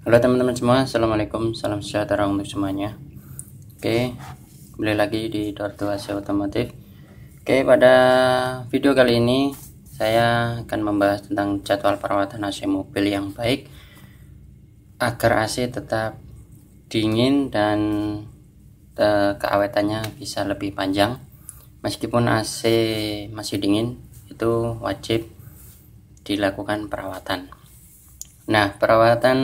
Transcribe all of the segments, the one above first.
Halo teman-teman semua, Assalamualaikum, salam sejahtera untuk semuanya Oke, beli lagi di Door to Asia Otomotif Oke, pada video kali ini saya akan membahas tentang jadwal perawatan AC mobil yang baik Agar AC tetap dingin dan eh, keawetannya bisa lebih panjang Meskipun AC masih dingin, itu wajib dilakukan perawatan Nah, perawatan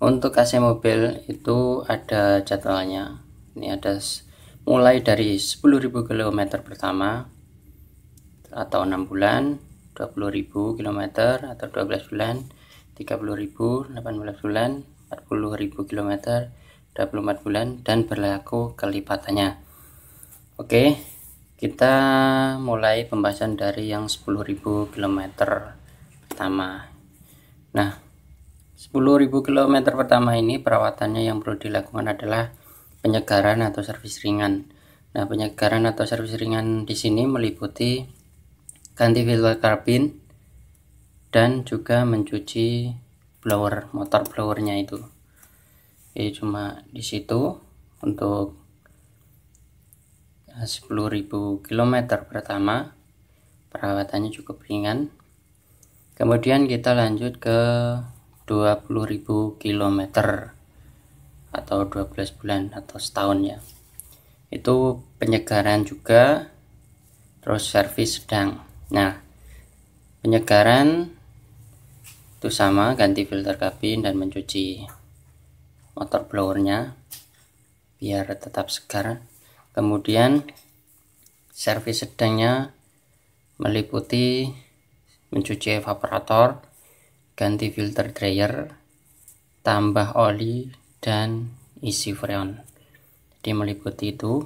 untuk AC mobil itu ada jadwalnya ini ada mulai dari 10.000 km pertama atau 6 bulan 20.000 km atau 12 bulan 30.000 18 bulan 40.000 km 24 bulan dan berlaku kelipatannya Oke kita mulai pembahasan dari yang 10.000 km pertama nah 10.000 km pertama ini perawatannya yang perlu dilakukan adalah penyegaran atau servis ringan. Nah, penyegaran atau servis ringan di sini meliputi ganti filter karbin dan juga mencuci blower motor blowernya itu. Jadi cuma di situ untuk 10.000 eh, km pertama perawatannya cukup ringan. Kemudian kita lanjut ke 20.000 km atau 12 bulan atau setahun ya itu penyegaran juga terus servis sedang nah penyegaran itu sama ganti filter kabin dan mencuci motor blowernya biar tetap segar kemudian servis sedangnya meliputi mencuci evaporator ganti filter dryer tambah oli dan isi freon jadi meliputi itu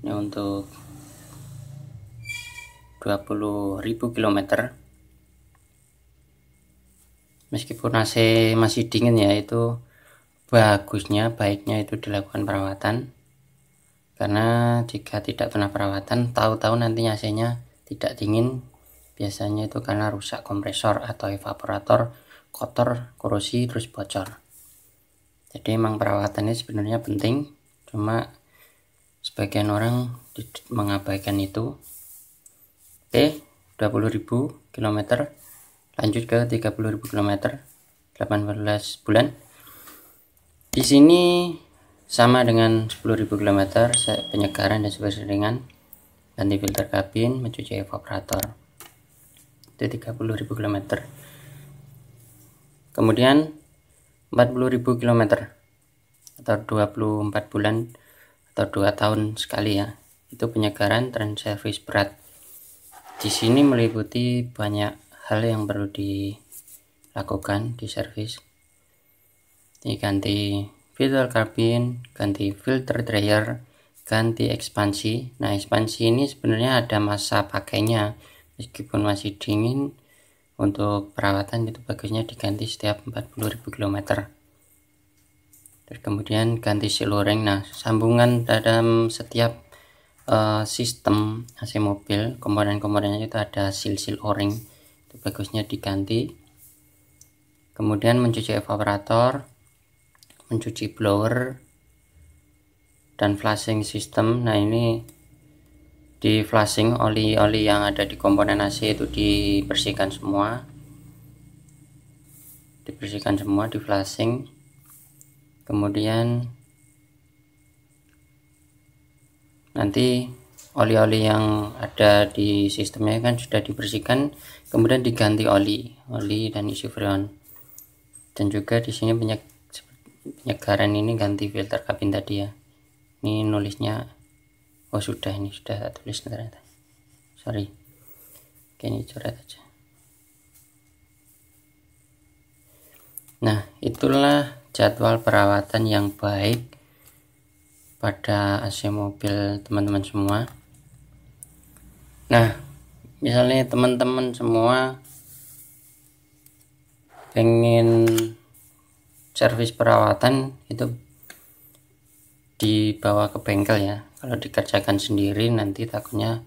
ini untuk 20.000 km meskipun AC masih dingin ya itu bagusnya baiknya itu dilakukan perawatan karena jika tidak pernah perawatan tahu-tahu nantinya AC nya tidak dingin biasanya itu karena rusak kompresor atau evaporator kotor korosi terus bocor jadi emang perawatannya sebenarnya penting cuma sebagian orang mengabaikan itu oke 20.000 km lanjut ke 30.000 km 18 bulan di sini sama dengan 10.000 km penyegaran dan sebagainya ganti filter kabin mencuci evaporator itu 30.000 km kemudian 40.000 km atau 24 bulan atau 2 tahun sekali ya itu penyegaran trans service berat di sini meliputi banyak hal yang perlu dilakukan di service ini ganti filter karbin ganti filter dryer ganti ekspansi nah ekspansi ini sebenarnya ada masa pakainya meskipun masih dingin untuk perawatan itu bagusnya diganti setiap 40.000 km terus kemudian ganti siloreng nah sambungan dalam setiap uh, sistem AC mobil komponen-komponennya itu ada sil-sil o-ring itu bagusnya diganti kemudian mencuci evaporator mencuci blower dan flushing system nah ini di flashing oli-oli yang ada di komponen AC itu dibersihkan semua dibersihkan semua di flashing kemudian nanti oli-oli yang ada di sistemnya kan sudah dibersihkan kemudian diganti oli oli dan isi freon dan juga di sini banyak penyegaran ini ganti filter kabin tadi ya ini nulisnya oh sudah ini sudah tak tulis ternyata sorry oke ini coret aja nah itulah jadwal perawatan yang baik pada AC mobil teman-teman semua nah misalnya teman-teman semua pengen servis perawatan itu dibawa ke bengkel ya kalau dikerjakan sendiri nanti takutnya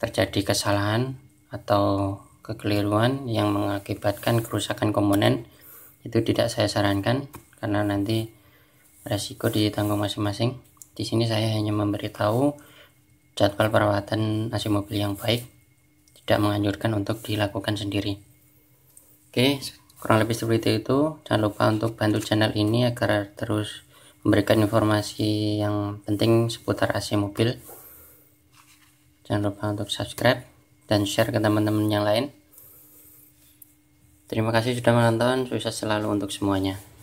terjadi kesalahan atau kekeliruan yang mengakibatkan kerusakan komponen itu tidak saya sarankan karena nanti resiko ditanggung masing-masing di sini saya hanya memberitahu jadwal perawatan AC mobil yang baik tidak menganjurkan untuk dilakukan sendiri oke kurang lebih seperti itu jangan lupa untuk bantu channel ini agar terus memberikan informasi yang penting seputar AC mobil jangan lupa untuk subscribe dan share ke teman-teman yang lain terima kasih sudah menonton sukses selalu untuk semuanya